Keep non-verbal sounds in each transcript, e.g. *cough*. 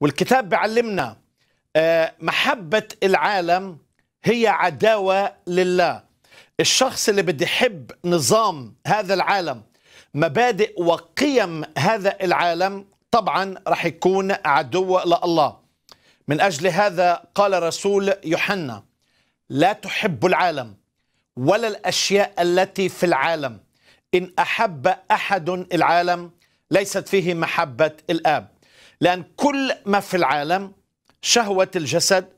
والكتاب بيعلمنا آه، محبة العالم هي عداوة لله الشخص اللي بده يحب نظام هذا العالم مبادئ وقيم هذا العالم طبعا رح يكون عدو لله من أجل هذا قال رسول يوحنا لا تحب العالم ولا الأشياء التي في العالم إن أحب أحد العالم ليست فيه محبة الآب لأن كل ما في العالم شهوة الجسد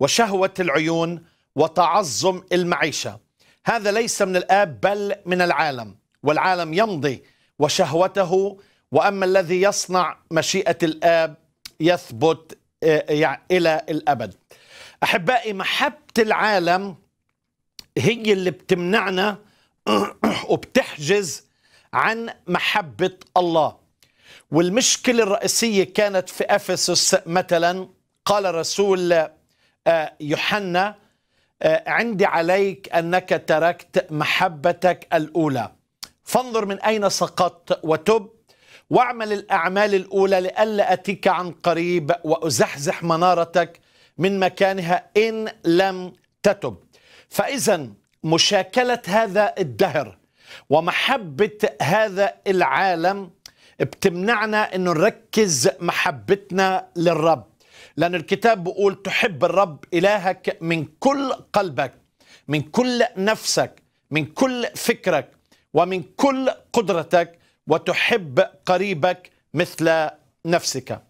وشهوة العيون وتعظم المعيشة هذا ليس من الآب بل من العالم والعالم يمضي وشهوته وأما الذي يصنع مشيئة الآب يثبت آه، إلى الأبد أحبائي محبة العالم هي اللي بتمنعنا *coughs* وبتحجز عن محبة الله والمشكلة الرئيسية كانت في أفسس مثلا قال رسول آه، يوحنا آه، عندي عليك أنك تركت محبتك الأولى فانظر من أين سقطت وتب واعمل الأعمال الأولى لئلا أتيك عن قريب وأزحزح منارتك من مكانها إن لم تتب فإذا مشاكلة هذا الدهر ومحبة هذا العالم بتمنعنا انه نركز محبتنا للرب لأن الكتاب بيقول تحب الرب إلهك من كل قلبك من كل نفسك من كل فكرك ومن كل قدرتك وتحب قريبك مثل نفسك